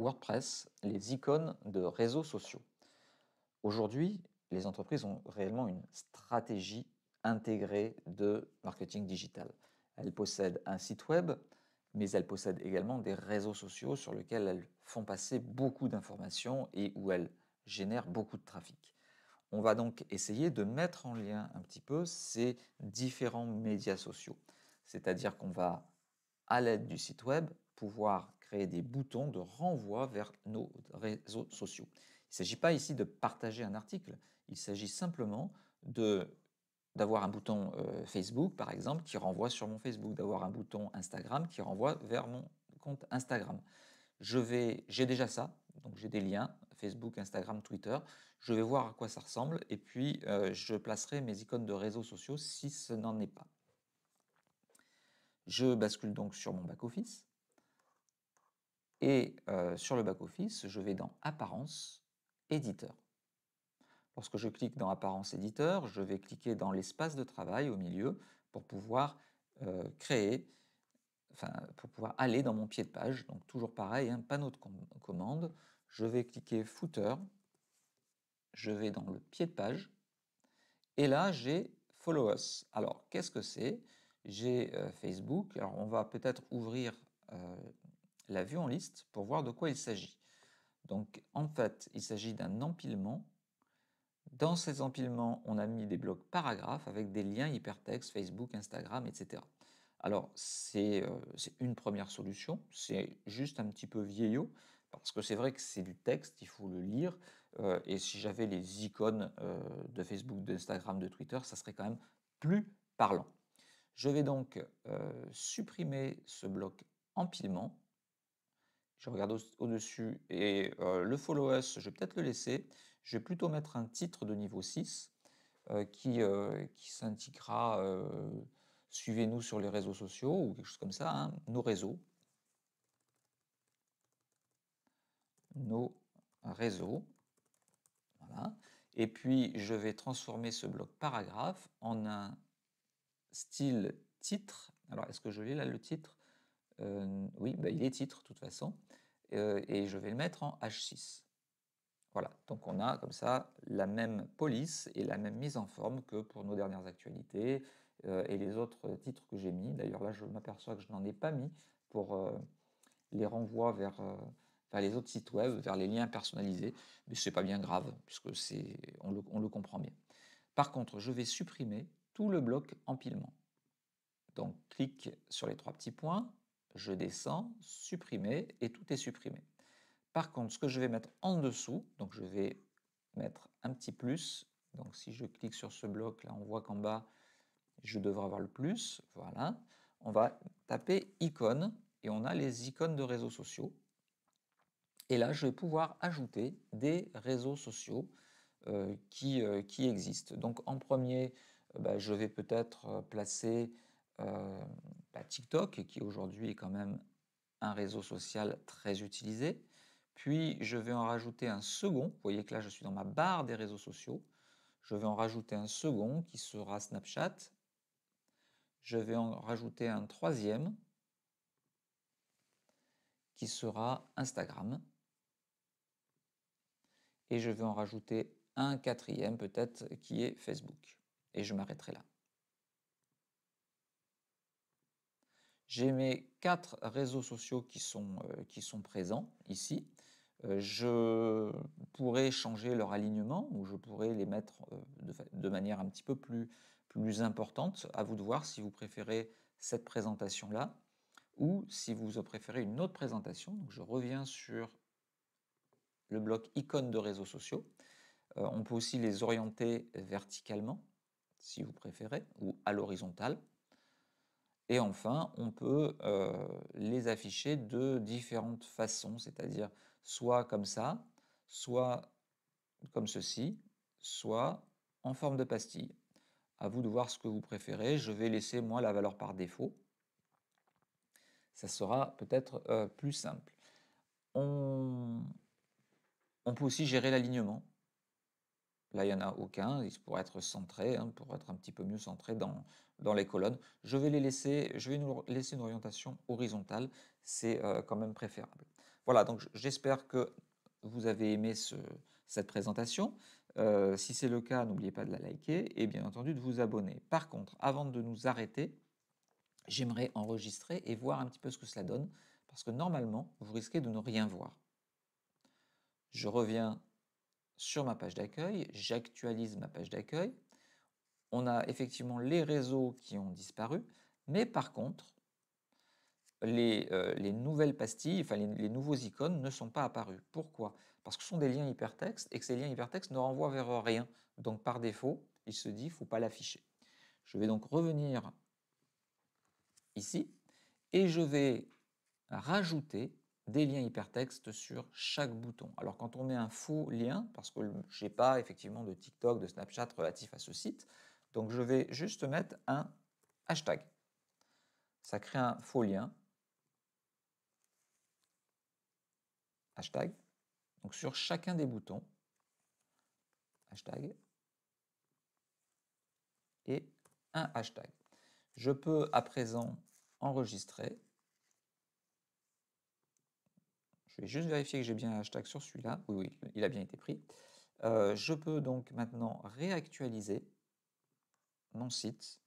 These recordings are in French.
WordPress les icônes de réseaux sociaux. Aujourd'hui, les entreprises ont réellement une stratégie intégrée de marketing digital. Elles possèdent un site web, mais elles possèdent également des réseaux sociaux sur lesquels elles font passer beaucoup d'informations et où elles génèrent beaucoup de trafic. On va donc essayer de mettre en lien un petit peu ces différents médias sociaux. C'est-à-dire qu'on va, à l'aide du site web, pouvoir des boutons de renvoi vers nos réseaux sociaux. Il ne s'agit pas ici de partager un article, il s'agit simplement de d'avoir un bouton euh, Facebook, par exemple, qui renvoie sur mon Facebook, d'avoir un bouton Instagram qui renvoie vers mon compte Instagram. Je vais, j'ai déjà ça, donc j'ai des liens Facebook, Instagram, Twitter. Je vais voir à quoi ça ressemble et puis euh, je placerai mes icônes de réseaux sociaux si ce n'en est pas. Je bascule donc sur mon back-office. Et euh, sur le back-office, je vais dans Apparence, Éditeur. Lorsque je clique dans Apparence, Éditeur, je vais cliquer dans l'espace de travail au milieu pour pouvoir euh, créer, enfin, pour pouvoir aller dans mon pied de page. Donc toujours pareil, un hein, panneau de commande. Je vais cliquer Footer. Je vais dans le pied de page. Et là, j'ai Follow Us. Alors, qu'est-ce que c'est J'ai euh, Facebook. Alors, on va peut-être ouvrir la vue en liste pour voir de quoi il s'agit. Donc en fait, il s'agit d'un empilement. Dans ces empilements, on a mis des blocs paragraphes avec des liens hypertextes, Facebook, Instagram, etc. Alors euh, c'est une première solution, c'est juste un petit peu vieillot, parce que c'est vrai que c'est du texte, il faut le lire, euh, et si j'avais les icônes euh, de Facebook, d'Instagram, de Twitter, ça serait quand même plus parlant. Je vais donc supprimer ce bloc empilement je regarde au-dessus et euh, le follow us, je vais peut-être le laisser. Je vais plutôt mettre un titre de niveau 6 euh, qui, euh, qui s'indiquera Suivez-nous sur les réseaux sociaux ou quelque chose comme ça, hein, nos réseaux. Nos réseaux. Voilà. Et puis, je vais transformer ce bloc paragraphe en un style titre. Alors, est-ce que je lis là le titre euh, oui, bah, il est titre de toute façon, euh, et je vais le mettre en H6. Voilà, donc on a comme ça la même police et la même mise en forme que pour nos dernières actualités euh, et les autres titres que j'ai mis. D'ailleurs là, je m'aperçois que je n'en ai pas mis pour les renvois vers, les autres sites web, vers les liens personnalisés, mais ce n'est pas bien grave, puisque on le, on le comprend bien. Par contre, je vais supprimer tout le bloc empilement. Donc clique sur les trois petits points, je descends, supprimer, et tout est supprimé. Par contre, ce que je vais mettre en dessous, donc je vais mettre un petit plus. Donc si je clique sur ce bloc, là on voit qu'en bas, je devrais avoir le plus. Voilà. On va taper icône et on a les icônes de réseaux sociaux. Et là, je vais pouvoir ajouter des réseaux sociaux euh, qui, euh, qui existent. Donc en premier, euh, bah, je vais peut-être placer bah, TikTok, qui aujourd'hui est quand même un réseau social très utilisé. Puis je vais en rajouter un second. Vous voyez que là, je suis dans ma barre des réseaux sociaux. Je vais en rajouter un second qui sera Snapchat. Je vais en rajouter un troisième qui sera Instagram. Et je vais en rajouter un quatrième peut-être qui est Facebook. Et je m'arrêterai là. J'ai mes quatre réseaux sociaux qui sont, euh, qui sont présents ici. Euh, je pourrais changer leur alignement ou je pourrais les mettre euh, de, manière un petit peu plus, plus importante. À vous de voir si vous préférez cette présentation-là ou si vous préférez une autre présentation. Donc je reviens sur le bloc icône de réseaux sociaux. on peut aussi les orienter verticalement si vous préférez ou à l'horizontale. Et enfin, on peut euh, les afficher de différentes façons, c'est-à-dire soit comme ça, soit comme ceci, soit en forme de pastille. À vous de voir ce que vous préférez. Je vais laisser moi la valeur par défaut. Ça sera peut-être euh, plus simple. on peut aussi gérer l'alignement. Là, il n'y en a aucun. Ils pourraient être centrés, hein, pour être un petit peu mieux centrés dans, dans les colonnes. Je vais les laisser, je vais nous laisser une orientation horizontale. C'est euh, quand même préférable. Voilà, donc j'espère que vous avez aimé ce, cette présentation. Euh, si c'est le cas, n'oubliez pas de la liker et bien entendu de vous abonner. Par contre, avant de nous arrêter, j'aimerais enregistrer et voir un petit peu ce que cela donne, parce que normalement, vous risquez de ne rien voir. Je reviens sur ma page d'accueil, j'actualise ma page d'accueil. On a effectivement les réseaux qui ont disparu, mais par contre, les, euh, nouvelles pastilles, enfin les, nouveaux icônes ne sont pas apparus. Pourquoi Parce que ce sont des liens hypertextes et que ces liens hypertextes ne renvoient vers rien. Donc par défaut, il se dit, qu'il ne faut pas l'afficher. Je vais donc revenir ici et je vais rajouter des liens hypertextes sur chaque bouton. Alors quand on met un faux lien, parce que je n'ai pas effectivement de TikTok, de Snapchat relatif à ce site, donc je vais juste mettre un hashtag. Ça crée un faux lien. Hashtag. Donc sur chacun des boutons. Hashtag. Et un hashtag. Je peux à présent enregistrer juste vérifier que j'ai bien un hashtag sur celui-là. Oui, oui, il a bien été pris. Euh, je peux donc maintenant réactualiser mon site.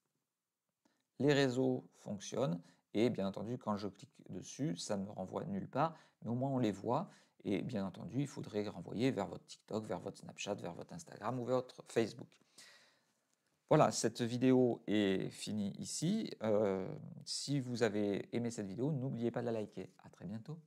Les réseaux fonctionnent. Et bien entendu, quand je clique dessus, ça me renvoie nulle part. Mais au moins, on les voit. Et bien entendu, il faudrait renvoyer vers votre TikTok, vers votre Snapchat, vers votre Instagram ou vers votre Facebook. Voilà, cette vidéo est finie ici. Euh, si vous avez aimé cette vidéo, n'oubliez pas de la liker. À très bientôt.